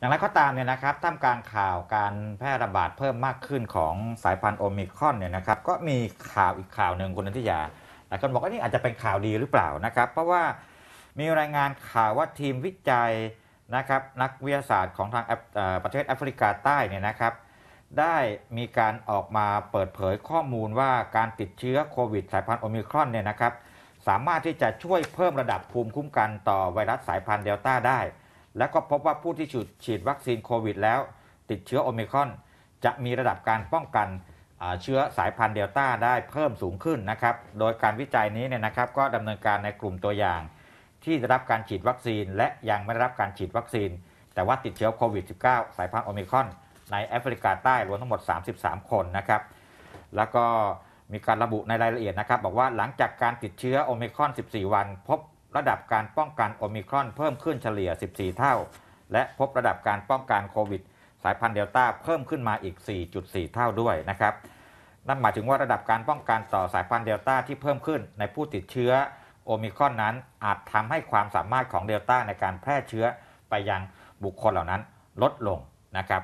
อย่างไรก็ตามเนี่ยนะครับท่ามกลางข่าวการแพร่ระบาดเพิ่มมากขึ้นของสายพันธุ์โอมิครอนเนี่ยนะครับก็มีข่าวอีกข่าวหนึ่งคุณนันทิยาหลายคนบอกว่านี่อาจจะเป็นข่าวดีหรือเปล่านะครับเพราะว่ามีรายงานข่าวว่าทีมวิจัยนะครับนักวิทยาศาสตร์ของทางประเทศแอฟริกาใต้เนี่ยนะครับได้มีการออกมาเปิดเผยข้อมูลว่าการติดเชื้อโควิดสายพันธุ์โอมิครอนเนี่ยนะครับ สามารถที่จะช่วยเพิ่มระดับภูมิคุ้มกันต่อไวรัสสายพันธุ์เดลต้าได้และก็พบว่าผู้ที่ฉีดฉีดวัคซีนโควิด แล้ว ติดเชื้อโอมิคอน จะมีระดับการป้องกันเชื้อสายพันธุ์เดลต้าได้เพิ่มสูงขึ้นนะครับโดยการวิจัยนี้เนี่ยนะครับ ก็ดำเนินการในกลุ่มตัวอย่าง ที่ได้รับการฉีดวัคซีน และยังไม่ได้รับการฉีดวัคซีนแต่ว่าติดเชื้อโควิด -19 สายพันธุ์โอมิคอนในแอฟริกาใต้รวมทั้งหมด 33 คนนะครับแล้วก็มีการระบุในรายละเอียดนะครับบอกว่าหลังจากการติดเชื้อโอมิคอน 14 วัน พบระดับการป้องกันโอมิครอนเพิ่มขึ้นเฉลี่ย 14 เท่า และพบระดับการป้องกันโควิด สายพันธุ์เดลต้าเพิ่มขึ้นมาอีก 4.4 เท่าด้วยนะครับ นั่นหมายถึงว่าระดับการป้องกันต่อสายพันธุ์เดลต้าที่เพิ่มขึ้นในผู้ติดเชื้อ โอมิครอนนั้นอาจทำให้ความสามารถของเดลต้าในการแพร่เชื้อไปยังบุคคลเหล่านั้นลดลงนะครับ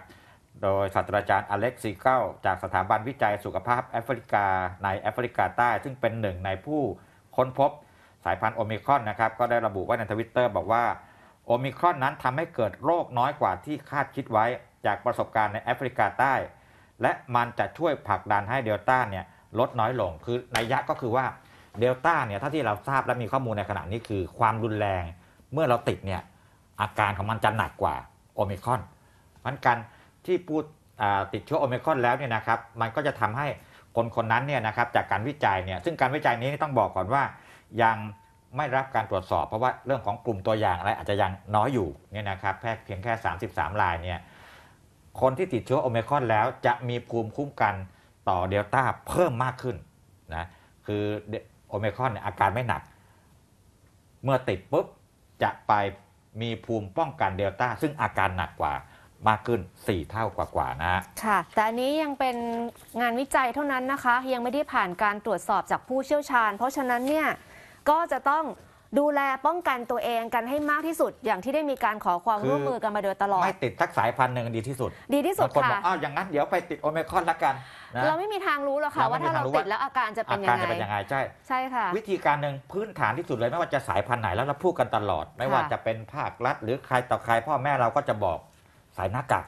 โดยศาสตราจารย์อเล็กซีเกลจากสถาบันวิจัยสุขภาพแอฟริกาในแอฟริกาใต้ซึ่งเป็นหนึ่งในผู้ค้นพบสายพันธุ์โอมิครอนนะครับก็ได้ระบุไว้ในทวิตเตอร์บอกว่าโอมิครอนนั้นทำให้เกิดโรคน้อยกว่าที่คาดคิดไว้ จากประสบการณ์ในแอฟริกาใต้ และมันจะช่วยผลักดันให้เดลต้าเนี่ยลดน้อยลงคือในยะก็คือว่าเดลต้าเนี่ยถ้าที่เราทราบและมีข้อมูลในขณะนี้คือความรุนแรง เมื่อเราติดเนี่ยอาการของมันจะหนักกว่าโอมิคอนเพรันการที่พูดติดเชื้อโอมิคอนแล้วเนี่ยนะครับมันก็จะทำให้คนคนนั้นเนี่ยนะครับจากการวิจัยเนี่ยซึ่งการวิจัยนี้ต้องบอกก่อนว่ายังไม่รับการตรวจสอบ เพราะว่าเรื่องของกลุ่มตัวอย่างอะไรอาจจะยังน้อยอยู่เนี่ยนะครับแย์เพียงแค่ 33รายเนี่ยคนที่ติดเชื้อโอเมก้าแล้วจะมีภูมิคุ้มกันต่อเดลต้าเพิ่มมากขึ้นนะคือโอเมก้าเนี่ยอาการไม่หนัก เมื่อติดปุ๊บจะไปมีภูมิป้องกันเดลต้าซึ่งอาการหนักกว่ามากขึ้น 4 เท่ากว่าๆนะค่ะแต่อันนี้ยังเป็นงานวิจัยเท่านั้นนะคะ ยังไม่ได้ผ่านการตรวจสอบจากผู้เชี่ยวชาญ เพราะฉะนั้นเนี่ยก็จะต้องดูแลป้องกันตัวเองกันให้มากที่สุด อย่างที่ได้มีการขอความร่วมมือกันมาโดยตลอดไม่ติดทักสายพันธุ์หนึ่งดีที่สุด ดีที่สุดคนบอค่ะกอ้าวอย่างนั้นเดี๋ยวไปติดโอเมก้อนละกันนะเราไม่มีทางรู้หรอกค่ะว่าถ้าเราติดแล้วอาการจะเป็นยังไงกไงจะเป็นยังไงใช่ ใช่ค่ะวิธีการหนึ่งพื้นฐานที่สุดเลยไม่ว่าจะสายพันธุ์ไหนแล้วเราพูดกันตลอด ไม่ว่าจะเป็นภาครัฐหรือใครต่อใครพ่อแม่เราก็จะบอกใส่หน้ากาก